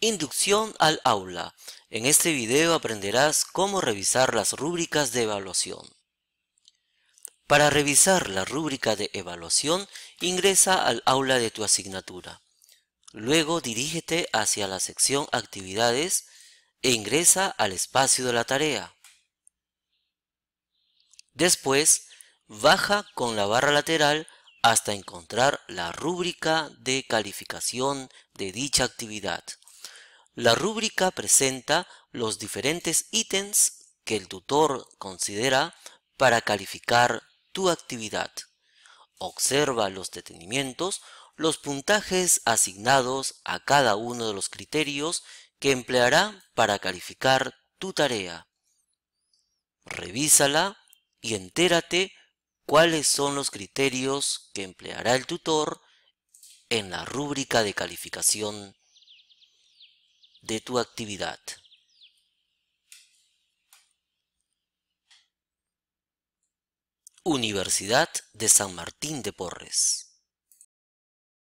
Inducción al aula. En este video aprenderás cómo revisar las rúbricas de evaluación. Para revisar la rúbrica de evaluación, ingresa al aula de tu asignatura. Luego dirígete hacia la sección Actividades e ingresa al espacio de la tarea. Después, baja con la barra lateral hasta encontrar la rúbrica de calificación de dicha actividad. La rúbrica presenta los diferentes ítems que el tutor considera para calificar tu actividad. Observa los detenimientos, los puntajes asignados a cada uno de los criterios que empleará para calificar tu tarea. Revísala y entérate cuáles son los criterios que empleará el tutor en la rúbrica de calificación de tu actividad. Universidad de San Martín de Porres.